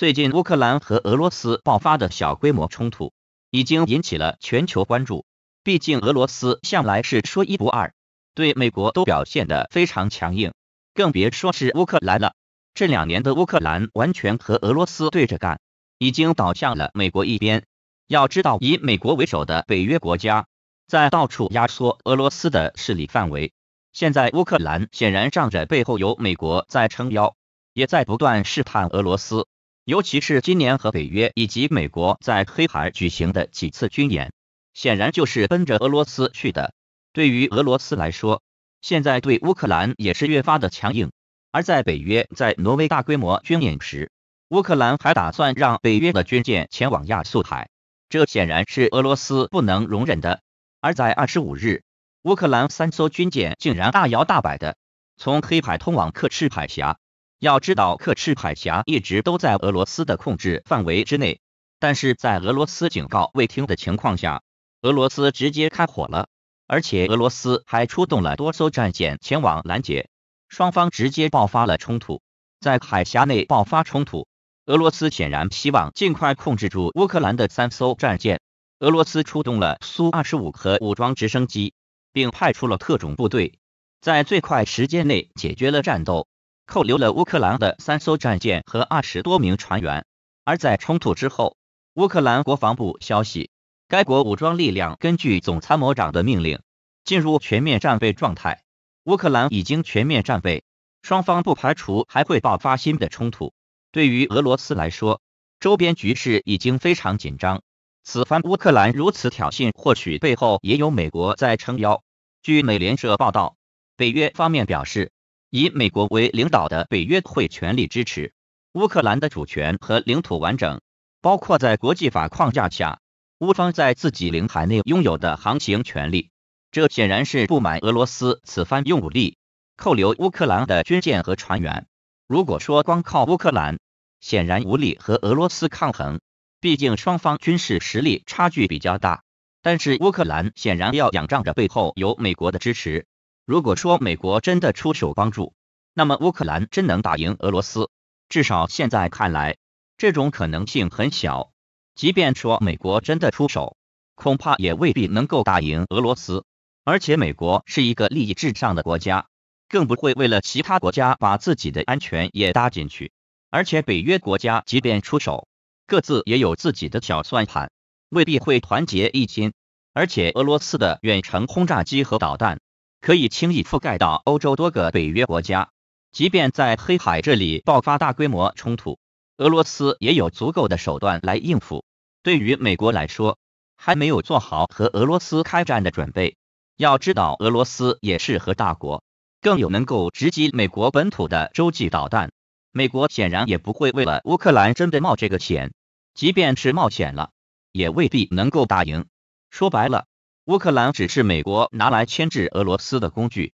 最近乌克兰和俄罗斯爆发的小规模冲突，已经引起了全球关注。毕竟俄罗斯向来是说一不二，对美国都表现得非常强硬，更别说是乌克兰了。这两年的乌克兰完全和俄罗斯对着干，已经倒向了美国一边。要知道，以美国为首的北约国家在到处压缩俄罗斯的势力范围，现在乌克兰显然仗着背后有美国在撑腰，也在不断试探俄罗斯。尤其是今年和北约以及美国在黑海举行的几次军演，显然就是奔着俄罗斯去的。对于俄罗斯来说，现在对乌克兰也是越发的强硬。而在北约在挪威大规模军演时，乌克兰还打算让北约的军舰前往亚速海，这显然是俄罗斯不能容忍的。而在二十五日，乌克兰三艘军舰竟然大摇大摆的从黑海通往克赤海峡。要知道，克赤海峡一直都在俄罗斯的控制范围之内，但是在俄罗斯警告未听的情况下，俄罗斯直接开火了，而且俄罗斯还出动了多艘战舰前往拦截，双方直接爆发了冲突，在海峡内爆发冲突。俄罗斯显然希望尽快控制住乌克兰的三艘战舰，俄罗斯出动了苏二十五和武装直升机，并派出了特种部队，在最快时间内解决了战斗。扣留了乌克兰的三艘战舰和二十多名船员。而在冲突之后，乌克兰国防部消息，该国武装力量根据总参谋长的命令进入全面战备状态。乌克兰已经全面战备，双方不排除还会爆发新的冲突。对于俄罗斯来说，周边局势已经非常紧张。此番乌克兰如此挑衅，或许背后也有美国在撑腰。据美联社报道，北约方面表示。以美国为领导的北约会全力支持乌克兰的主权和领土完整，包括在国际法框架下，乌方在自己领海内拥有的航行权利。这显然是不满俄罗斯此番用武力扣留乌克兰的军舰和船员。如果说光靠乌克兰，显然无力和俄罗斯抗衡，毕竟双方军事实力差距比较大。但是乌克兰显然要仰仗着背后有美国的支持。如果说美国真的出手帮助，那么乌克兰真能打赢俄罗斯？至少现在看来，这种可能性很小。即便说美国真的出手，恐怕也未必能够打赢俄罗斯。而且，美国是一个利益至上的国家，更不会为了其他国家把自己的安全也搭进去。而且，北约国家即便出手，各自也有自己的小算盘，未必会团结一心。而且，俄罗斯的远程轰炸机和导弹。可以轻易覆盖到欧洲多个北约国家，即便在黑海这里爆发大规模冲突，俄罗斯也有足够的手段来应付。对于美国来说，还没有做好和俄罗斯开战的准备。要知道，俄罗斯也是核大国，更有能够直击美国本土的洲际导弹。美国显然也不会为了乌克兰真的冒这个险，即便是冒险了，也未必能够打赢。说白了。乌克兰只是美国拿来牵制俄罗斯的工具。